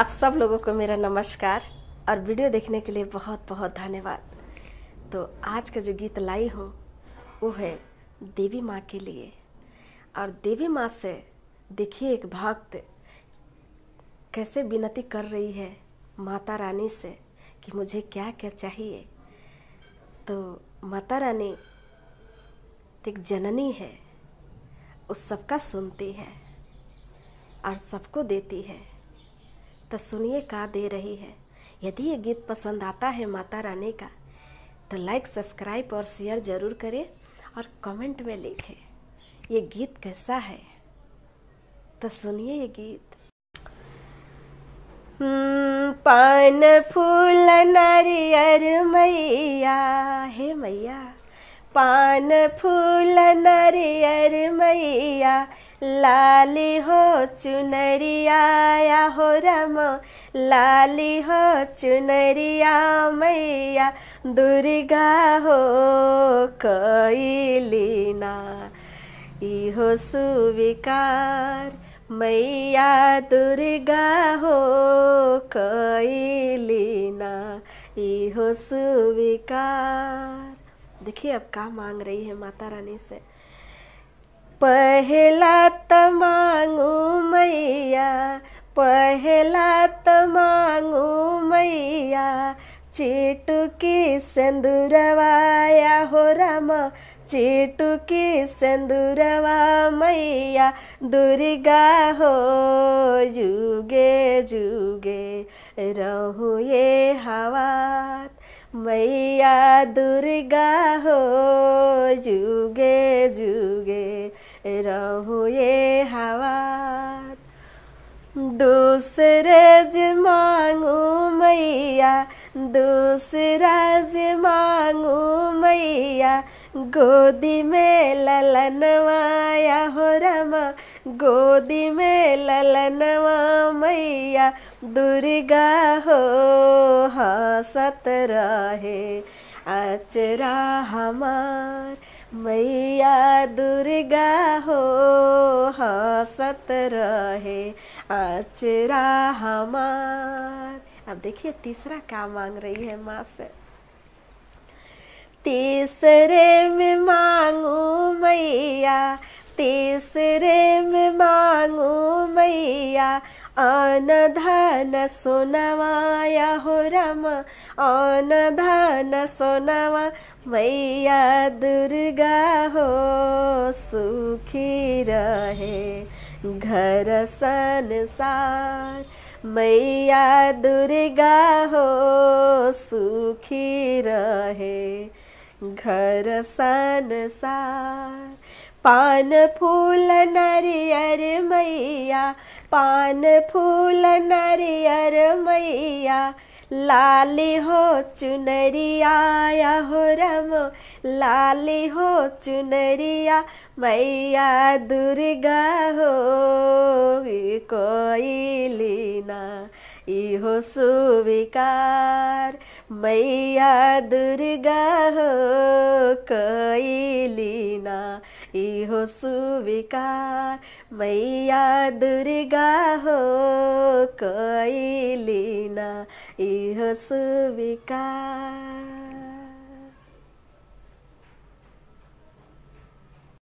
आप सब लोगों को मेरा नमस्कार और वीडियो देखने के लिए बहुत बहुत धन्यवाद तो आज का जो गीत लाई हूँ वो है देवी माँ के लिए और देवी माँ से देखिए एक भक्त कैसे विनती कर रही है माता रानी से कि मुझे क्या क्या चाहिए तो माता रानी एक जननी है उस सबका सुनती है और सबको देती है तो सुनिए का दे रही है यदि ये गीत पसंद आता है माता रानी का तो लाइक सब्सक्राइब और शेयर ज़रूर करें और कमेंट में लिखें ये गीत कैसा है तो सुनिए ये गीत हम्म, पान फूल नारियर मैया हे मैया पान फूल नरियर मैया लाली हो चुनरिया हो रम लाली हो चुनरिया मैया दुर्गा हो कैलीना इहो सुविकार मैया दुर्गा हो कैलीना इहो सुविकार देखिए अब क्या मांग रही है माता रानी से पहला तो मांगू मैया पहला तो मांगू मैया चेटुकी सिंदूरवाया हो रामा चेटुकी सिंदूरवा मैया दुर्गा हो जुगे जुगे रहू ये हवा मैया दुर्गा हो जुगे जुगे रहो ये हवा दूसरे ज मांगू मैया दूसरा ज मांगू मैया गोदी में ललनवाया हो रमा गोदी में ललनवा मैया दुर्गा हो हंसत रहे अचरा हमार मैया दुर्गा हो हंसत रहे अचरा हमार अब देखिए तीसरा क्या मांग रही है माँ से तीसरे में मांगू मैया तीसरे में मांगू मैया आन धन सुनवाया हो रम आन धन सुनवा मैया दुर्गा हो सुखी रहे घर संसार मैया दुर्गा हो सुखी रहे घर संसार पान फूल नरियर मैया पान फूल नरियर मैया लाल हो चुनरिया हो रम लाल हो चुनरिया मैया दुर्गा हो कोई लीना इहो सुविकार मैया दुर्गा हो कोई सुविकार मैया दुर्गा हो कैलिना इह सुविकार